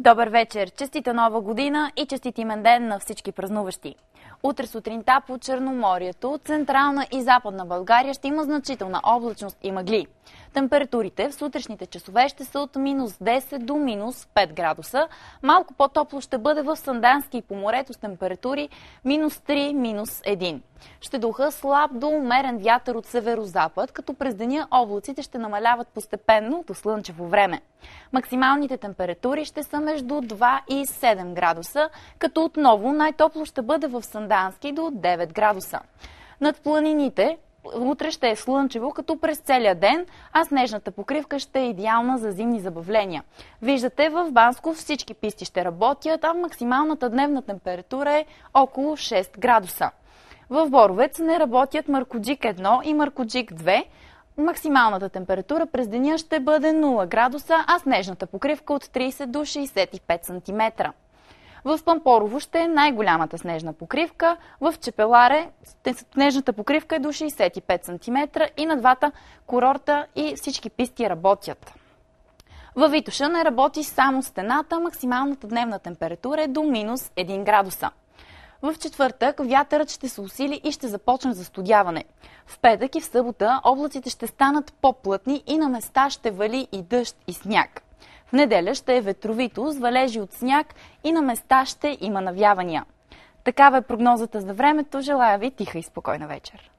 Добър вечер! Честита нова година и честит имен ден на всички празнуващи! Утре сутринта по Черноморието, Централна и Западна България ще има значителна облачност и мъгли. Температурите в сутрешните часове ще са от минус 10 до минус 5 градуса. Малко по-топло ще бъде в Сандански и по морето с температури минус 3, минус 1. Ще духа слаб до умерен вятър от северо-запад, като през деня облаците ще намаляват постепенно до слънчево време. Максималните температури ще са между 2 и 7 градуса, като отново най-топло ще бъде в Сандански до 9 градуса. Над планините утре ще е слънчево, като през целия ден, а снежната покривка ще е идеална за зимни забавления. Виждате, в Банско всички писти ще работят, а максималната дневна температура е около 6 градуса. В Боровец не работят Маркоджик 1 и Маркоджик 2. Максималната температура през деня ще бъде 0 градуса, а снежната покривка от 30 до 65 см. В Пампорово ще е най-голямата снежна покривка. В Чепеларе снежната покривка е до 65 см и на двата курорта и всички писти работят. Във Витоша не работи само стената, максималната дневна температура е до минус 1 градуса. В четвъртък вятърът ще се усили и ще започне застудяване. В петък и в събота облаците ще станат по-плътни и на места ще вали и дъжд и сняг. В неделя ще е ветровито, с валежи от сняг и на места ще има навявания. Такава е прогнозата за времето. Желая ви тиха и спокойна вечер.